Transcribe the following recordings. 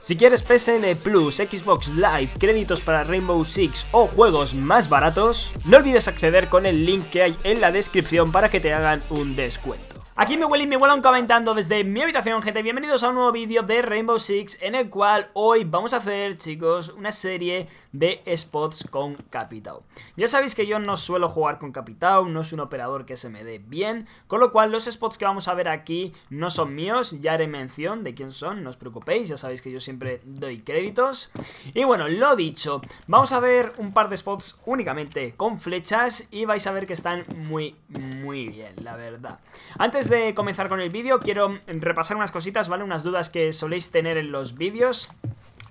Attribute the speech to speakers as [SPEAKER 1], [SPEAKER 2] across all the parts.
[SPEAKER 1] Si quieres PSN Plus, Xbox Live, créditos para Rainbow Six o juegos más baratos, no olvides acceder con el link que hay en la descripción para que te hagan un descuento. Aquí mi Willy y mi Wallon comentando desde mi habitación, gente. Bienvenidos a un nuevo vídeo de Rainbow Six en el cual hoy vamos a hacer, chicos, una serie de spots con capitão Ya sabéis que yo no suelo jugar con capitão no es un operador que se me dé bien, con lo cual los spots que vamos a ver aquí no son míos, ya haré mención de quién son, no os preocupéis, ya sabéis que yo siempre doy créditos. Y bueno, lo dicho, vamos a ver un par de spots únicamente con flechas y vais a ver que están muy, muy bien, la verdad. Antes de comenzar con el vídeo, quiero repasar unas cositas, ¿vale? Unas dudas que soléis tener en los vídeos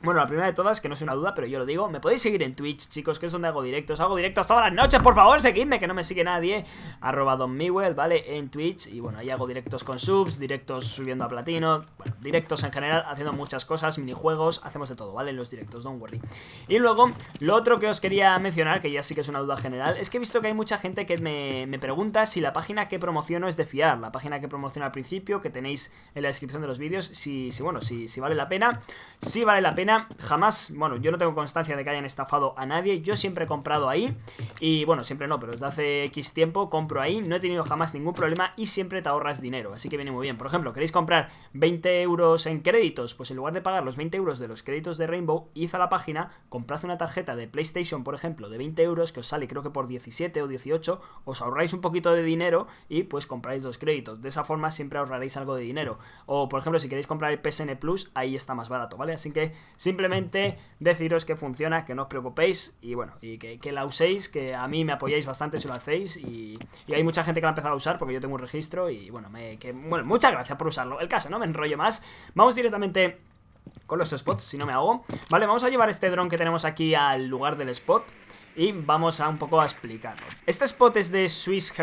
[SPEAKER 1] bueno, la primera de todas, que no es una duda, pero yo lo digo Me podéis seguir en Twitch, chicos, que es donde hago directos Hago directos todas las noches, por favor, seguidme Que no me sigue nadie, arroba Don ¿vale? En Twitch, y bueno, ahí hago directos con subs Directos subiendo a platino bueno, Directos en general, haciendo muchas cosas Minijuegos, hacemos de todo, ¿vale? En los directos, don't worry Y luego, lo otro que os quería mencionar Que ya sí que es una duda general Es que he visto que hay mucha gente que me, pregunta Si la página que promociono es de fiar La página que promociono al principio, que tenéis en la descripción de los vídeos Si, si bueno, si, si vale la pena Si vale la pena Jamás, bueno, yo no tengo constancia de que hayan estafado a nadie. Yo siempre he comprado ahí. Y bueno, siempre no, pero desde hace X tiempo compro ahí. No he tenido jamás ningún problema y siempre te ahorras dinero. Así que viene muy bien. Por ejemplo, queréis comprar 20 euros en créditos. Pues en lugar de pagar los 20 euros de los créditos de Rainbow, id a la página, comprad una tarjeta de PlayStation, por ejemplo, de 20 euros, que os sale creo que por 17 o 18. Os ahorráis un poquito de dinero y pues compráis los créditos. De esa forma siempre ahorraréis algo de dinero. O por ejemplo, si queréis comprar el PSN Plus, ahí está más barato, ¿vale? Así que Simplemente deciros que funciona, que no os preocupéis y bueno, y que, la uséis, que a mí me apoyáis bastante si lo hacéis y, y, hay mucha gente que la ha empezado a usar porque yo tengo un registro y bueno, me, que, muchas gracias por usarlo. El caso, no me enrollo más. Vamos directamente con los spots, si no me hago. Vale, vamos a llevar este dron que tenemos aquí al lugar del spot y vamos a un poco a explicarlo. Este spot es de Swiss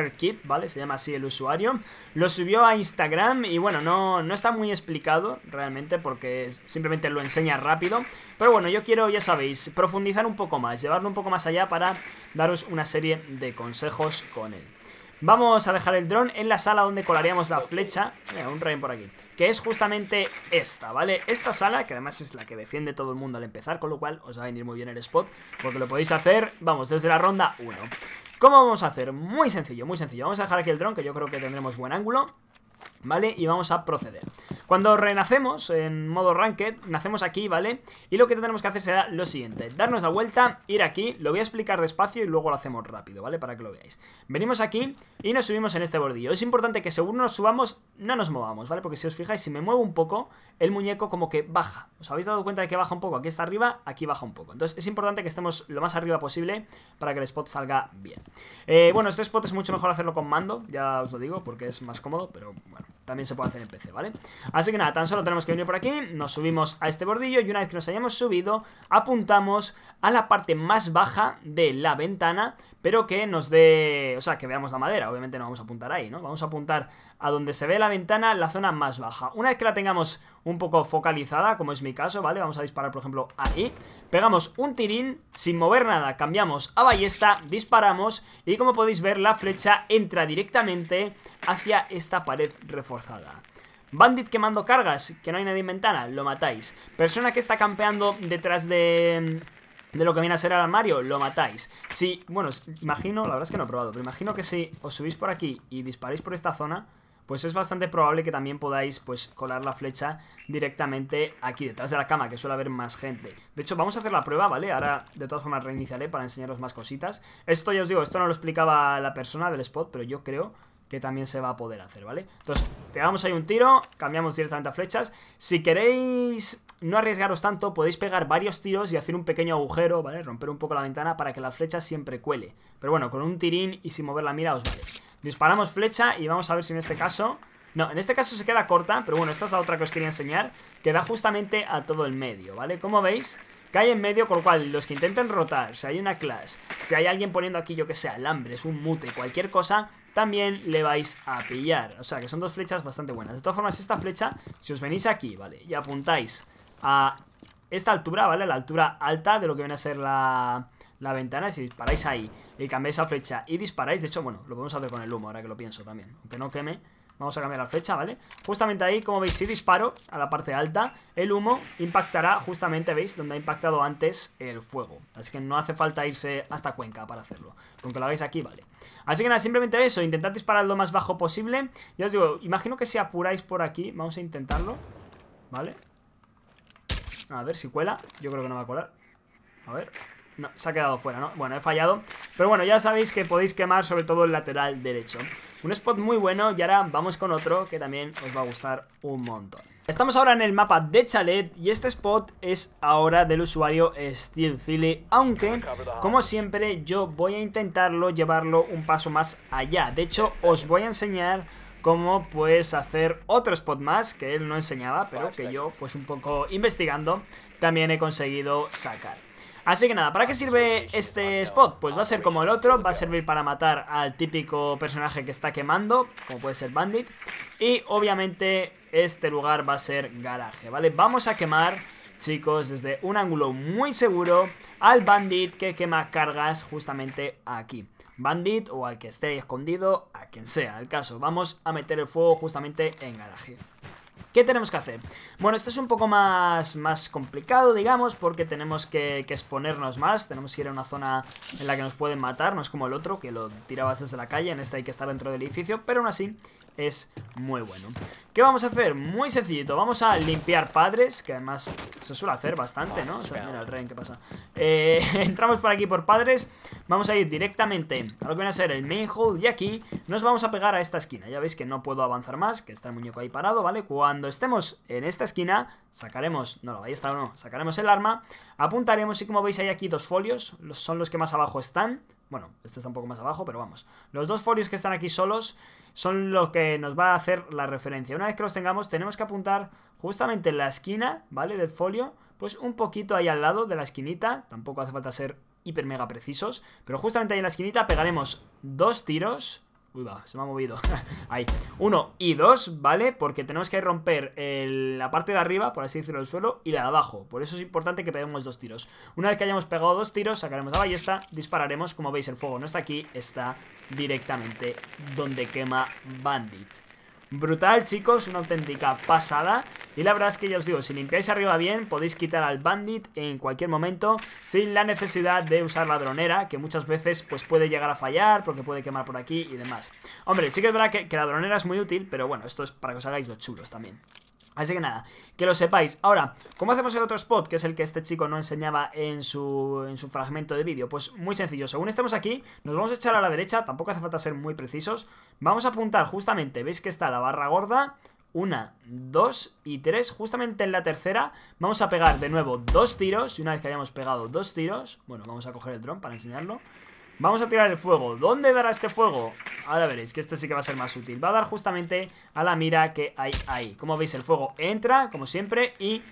[SPEAKER 1] ¿vale? Se llama así el usuario. Lo subió a Instagram y bueno, no, no está muy explicado realmente porque simplemente lo enseña rápido. Pero bueno, yo quiero, ya sabéis, profundizar un poco más, llevarlo un poco más allá para daros una serie de consejos con él. Vamos a dejar el dron en la sala donde colaríamos la flecha Mira, un rey por aquí Que es justamente esta, ¿vale? Esta sala, que además es la que defiende todo el mundo al empezar Con lo cual os va a venir muy bien el spot Porque lo podéis hacer, vamos, desde la ronda 1 ¿Cómo vamos a hacer? Muy sencillo, muy sencillo Vamos a dejar aquí el dron, que yo creo que tendremos buen ángulo ¿vale? Y vamos a proceder. Cuando renacemos en modo Ranked, nacemos aquí, ¿vale? Y lo que tenemos que hacer será lo siguiente, darnos la vuelta, ir aquí, lo voy a explicar despacio y luego lo hacemos rápido, ¿vale? Para que lo veáis. Venimos aquí y nos subimos en este bordillo. Es importante que según nos subamos, no nos movamos, ¿vale? Porque si os fijáis, si me muevo un poco, el muñeco como que baja. ¿Os habéis dado cuenta de que baja un poco? Aquí está arriba, aquí baja un poco. Entonces es importante que estemos lo más arriba posible para que el spot salga bien. Eh, bueno, este spot es mucho mejor hacerlo con mando, ya os lo digo, porque es más cómodo, pero bueno. También se puede hacer en PC, ¿vale? Así que nada, tan solo tenemos que venir por aquí, nos subimos a este bordillo y una vez que nos hayamos subido, apuntamos a la parte más baja de la ventana pero que nos dé, o sea, que veamos la madera, obviamente no vamos a apuntar ahí, ¿no? Vamos a apuntar a donde se ve la ventana, la zona más baja. Una vez que la tengamos un poco focalizada, como es mi caso, ¿vale? Vamos a disparar, por ejemplo, ahí, pegamos un tirín sin mover nada, cambiamos a ballesta, disparamos y como podéis ver la flecha entra directamente hacia esta pared reforzada. Bandit quemando cargas, que no hay nadie en ventana, lo matáis. Persona que está campeando detrás de de lo que viene a ser el armario, lo matáis. Si, bueno, imagino, la verdad es que no he probado, pero imagino que si os subís por aquí y disparáis por esta zona, pues es bastante probable que también podáis pues colar la flecha directamente aquí detrás de la cama, que suele haber más gente. De hecho, vamos a hacer la prueba, ¿vale? Ahora, de todas formas, reiniciaré para enseñaros más cositas. Esto, ya os digo, esto no lo explicaba la persona del spot, pero yo creo que también se va a poder hacer, ¿vale? Entonces, pegamos ahí un tiro, cambiamos directamente a flechas. Si queréis no arriesgaros tanto, podéis pegar varios tiros y hacer un pequeño agujero, ¿vale? Romper un poco la ventana para que la flecha siempre cuele. Pero bueno, con un tirín y sin mover la mira os vale. Disparamos flecha y vamos a ver si en este caso... No, en este caso se queda corta, pero bueno, esta es la otra que os quería enseñar, que da justamente a todo el medio, ¿vale? Como veis, cae en medio, con lo cual los que intenten rotar, si hay una clase, si hay alguien poniendo aquí, yo que sé, es un mute, cualquier cosa, también le vais a pillar. O sea, que son dos flechas bastante buenas. De todas formas, esta flecha, si os venís aquí, ¿vale? Y apuntáis a esta altura, ¿vale? La altura alta de lo que viene a ser la, la ventana. Si disparáis ahí y cambiáis a flecha y disparáis, de hecho, bueno, lo podemos hacer con el humo, ahora que lo pienso también. Aunque no queme, vamos a cambiar la flecha, ¿vale? Justamente ahí, como veis, si disparo a la parte alta, el humo impactará justamente, ¿veis? Donde ha impactado antes el fuego. Así que no hace falta irse hasta Cuenca para hacerlo. aunque lo hagáis aquí, vale. Así que nada, simplemente eso, intentad disparar lo más bajo posible. Ya os digo, imagino que si apuráis por aquí, vamos a intentarlo, ¿vale? A ver si cuela. Yo creo que no va a colar. A ver. No, se ha quedado fuera, ¿no? Bueno, he fallado. Pero bueno, ya sabéis que podéis quemar sobre todo el lateral derecho. Un spot muy bueno y ahora vamos con otro que también os va a gustar un montón. Estamos ahora en el mapa de Chalet y este spot es ahora del usuario Philly aunque como siempre yo voy a intentarlo llevarlo un paso más allá. De hecho, os voy a enseñar como pues hacer otro spot más que él no enseñaba, pero que yo pues un poco investigando también he conseguido sacar. Así que nada, ¿para qué sirve este spot? Pues va a ser como el otro, va a servir para matar al típico personaje que está quemando, como puede ser Bandit. Y obviamente este lugar va a ser garaje, ¿vale? Vamos a quemar, chicos, desde un ángulo muy seguro al Bandit que quema cargas justamente aquí bandit o al que esté escondido, a quien sea el caso. Vamos a meter el fuego justamente en garaje. ¿Qué tenemos que hacer? Bueno, esto es un poco más, más complicado, digamos, porque tenemos que, exponernos más, tenemos que ir a una zona en la que nos pueden matar, no es como el otro, que lo tirabas desde la calle, en este hay que estar dentro del edificio, pero aún así es muy bueno. ¿Qué vamos a hacer? Muy sencillito, vamos a limpiar padres, que además se suele hacer bastante, ¿no? O sea, mira el rey, ¿qué pasa? Eh, entramos por aquí por padres, Vamos a ir directamente a lo que viene a ser el main hall y aquí nos vamos a pegar a esta esquina. Ya veis que no puedo avanzar más, que está el muñeco ahí parado, ¿vale? Cuando estemos en esta esquina, sacaremos, no, está o no, sacaremos el arma, apuntaremos y como veis hay aquí dos folios, son los que más abajo están. Bueno, este está un poco más abajo, pero vamos. Los dos folios que están aquí solos son lo que nos va a hacer la referencia. Una vez que los tengamos, tenemos que apuntar justamente en la esquina, ¿vale? Del folio, pues un poquito ahí al lado de la esquinita. Tampoco hace falta ser hiper mega precisos Pero justamente ahí en la esquinita pegaremos dos tiros Uy, va, se me ha movido Ahí, uno y dos, ¿vale? Porque tenemos que romper la parte de arriba, por así decirlo, el suelo Y la de abajo, por eso es importante que peguemos dos tiros Una vez que hayamos pegado dos tiros, sacaremos la ballesta Dispararemos, como veis el fuego no está aquí Está directamente donde quema Bandit Brutal, chicos, una auténtica pasada. Y la verdad es que ya os digo, si limpiáis arriba bien, podéis quitar al bandit en cualquier momento sin la necesidad de usar la dronera, que muchas veces pues puede llegar a fallar porque puede quemar por aquí y demás. Hombre, sí que es verdad que, la dronera es muy útil, pero bueno, esto es para que os hagáis los chulos también. Así que nada, que lo sepáis. Ahora, ¿cómo hacemos el otro spot? Que es el que este chico no enseñaba en su, en su fragmento de vídeo. Pues muy sencillo, según estemos aquí, nos vamos a echar a la derecha, tampoco hace falta ser muy precisos. Vamos a apuntar justamente, veis que está la barra gorda, una, dos y tres. Justamente en la tercera vamos a pegar de nuevo dos tiros. Y una vez que hayamos pegado dos tiros, bueno, vamos a coger el dron para enseñarlo. Vamos a tirar el fuego. ¿Dónde dará este fuego? Ahora veréis que este sí que va a ser más útil. Va a dar justamente a la mira que hay ahí. Como veis, el fuego entra, como siempre, y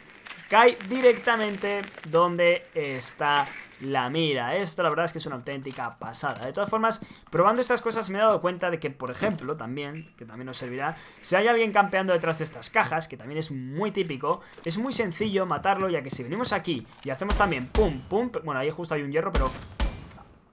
[SPEAKER 1] cae directamente donde está la mira. Esto la verdad es que es una auténtica pasada. De todas formas, probando estas cosas me he dado cuenta de que, por ejemplo, también, que también nos servirá, si hay alguien campeando detrás de estas cajas, que también es muy típico, es muy sencillo matarlo, ya que si venimos aquí y hacemos también pum, pum, bueno, ahí justo hay un hierro, pero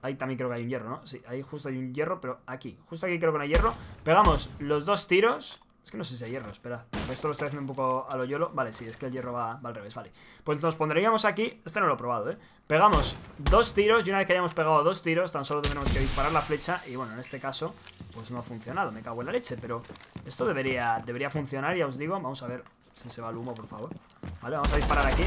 [SPEAKER 1] Ahí también creo que hay un hierro, ¿no? Sí, ahí justo hay un hierro, pero aquí Justo aquí creo que no hay hierro Pegamos los dos tiros es que no sé si hay hierro, espera Esto lo estoy haciendo un poco a lo yolo Vale, sí, es que el hierro va, al revés, vale Pues nos pondríamos aquí, este no lo he probado, eh Pegamos dos tiros y una vez que hayamos pegado dos tiros Tan solo tendremos que disparar la flecha Y bueno, en este caso, pues no ha funcionado Me cago en la leche, pero esto debería Debería funcionar, ya os digo, vamos a ver Si se va el humo, por favor Vale, vamos a disparar aquí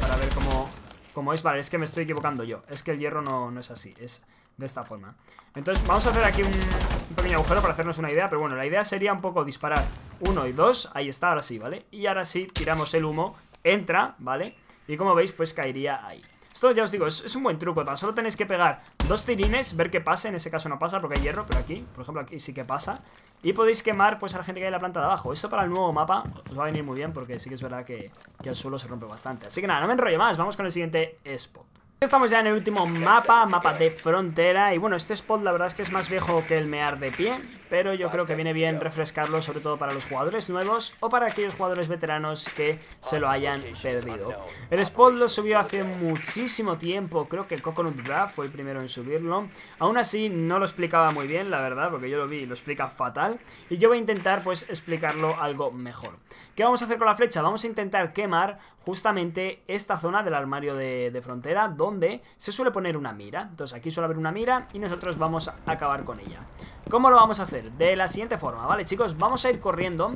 [SPEAKER 1] para ver cómo como veis, vale, es que me estoy equivocando yo Es que el hierro no, no es así, es de esta forma Entonces vamos a hacer aquí un, un, pequeño agujero para hacernos una idea Pero bueno, la idea sería un poco disparar uno y dos Ahí está, ahora sí, ¿vale? Y ahora sí, tiramos el humo, entra, ¿vale? Y como veis, pues caería ahí esto ya os digo, es, un buen truco, tan solo tenéis que pegar dos tirines, ver qué pasa en ese caso no pasa porque hay hierro, pero aquí, por ejemplo, aquí sí que pasa. Y podéis quemar pues a la gente que hay en la planta de abajo. Esto para el nuevo mapa os va a venir muy bien porque sí que es verdad que, que el suelo se rompe bastante. Así que nada, no me enrollo más, vamos con el siguiente spot. Estamos ya en el último mapa, mapa de frontera Y bueno, este spot la verdad es que es más viejo que el mear de pie pero yo creo que viene bien refrescarlo sobre todo para los jugadores nuevos o para aquellos jugadores veteranos que se lo hayan perdido. El spot lo subió hace muchísimo tiempo, creo que Coconut Graph fue el primero en subirlo. Aún así no lo explicaba muy bien, la verdad, porque yo lo vi y lo explica fatal. Y yo voy a intentar pues explicarlo algo mejor. ¿Qué vamos a hacer con la flecha? Vamos a intentar quemar justamente esta zona del armario de, de frontera donde se suele poner una mira. Entonces aquí suele haber una mira y nosotros vamos a acabar con ella. ¿Cómo lo vamos a hacer? De la siguiente forma, ¿vale, chicos? Vamos a ir corriendo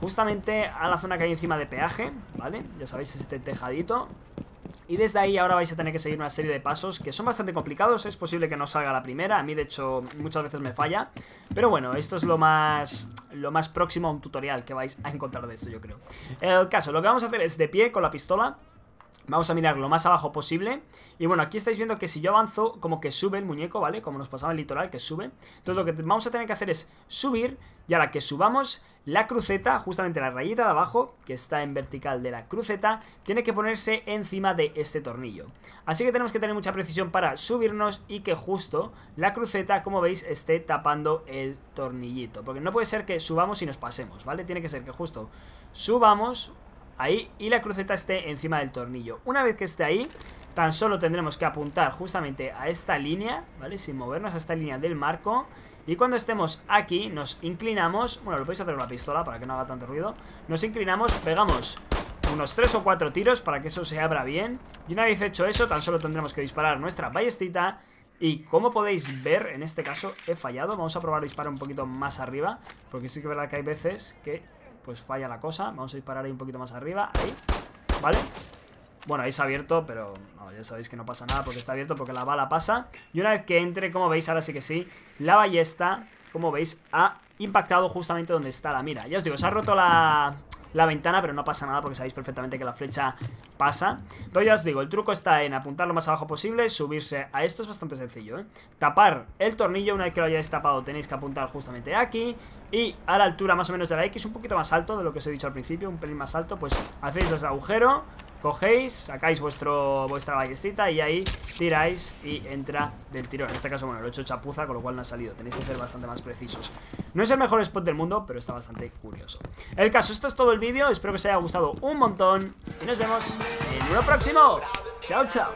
[SPEAKER 1] justamente a la zona que hay encima de peaje, ¿vale? Ya sabéis, este tejadito. Y desde ahí ahora vais a tener que seguir una serie de pasos que son bastante complicados, es posible que no salga la primera, a mí de hecho muchas veces me falla, pero bueno, esto es lo más lo más próximo a un tutorial que vais a encontrar de esto, yo creo. El caso, lo que vamos a hacer es de pie con la pistola, Vamos a mirar lo más abajo posible. Y bueno, aquí estáis viendo que si yo avanzo, como que sube el muñeco, ¿vale? Como nos pasaba el litoral, que sube. Entonces lo que vamos a tener que hacer es subir. Y ahora que subamos, la cruceta, justamente la rayita de abajo, que está en vertical de la cruceta, tiene que ponerse encima de este tornillo. Así que tenemos que tener mucha precisión para subirnos y que justo la cruceta, como veis, esté tapando el tornillito. Porque no puede ser que subamos y nos pasemos, ¿vale? Tiene que ser que justo subamos, ahí y la cruceta esté encima del tornillo. Una vez que esté ahí, tan solo tendremos que apuntar justamente a esta línea, ¿vale? Sin movernos a esta línea del marco. Y cuando estemos aquí, nos inclinamos, bueno, lo podéis hacer con la pistola para que no haga tanto ruido. Nos inclinamos, pegamos unos 3 o 4 tiros para que eso se abra bien. Y una vez hecho eso, tan solo tendremos que disparar nuestra ballestita. Y como podéis ver, en este caso he fallado. Vamos a probar disparar un poquito más arriba, porque sí que es verdad que hay veces que pues falla la cosa. Vamos a disparar ahí un poquito más arriba. Ahí. ¿Vale? Bueno, ahí se ha abierto, pero ya sabéis que no pasa nada porque está abierto, porque la bala pasa. Y una vez que entre, como veis, ahora sí que sí, la ballesta, como veis, ha impactado justamente donde está la mira. Ya os digo, se ha roto la, la ventana, pero no pasa nada porque sabéis perfectamente que la flecha pasa. Entonces ya os digo, el truco está en apuntar lo más abajo posible, subirse a esto es bastante sencillo, ¿eh? Tapar el tornillo, una vez que lo hayáis tapado tenéis que apuntar justamente aquí y a la altura más o menos de la X, un poquito más alto de lo que os he dicho al principio, un pelín más alto, pues hacéis los agujero Cogéis, sacáis vuestro, vuestra ballestita y ahí tiráis y entra del tirón. En este caso, bueno, lo he hecho chapuza, con lo cual no ha salido. Tenéis que ser bastante más precisos. No es el mejor spot del mundo, pero está bastante curioso. El caso, esto es todo el vídeo. Espero que os haya gustado un montón. Y nos vemos en uno próximo. Chao, chao.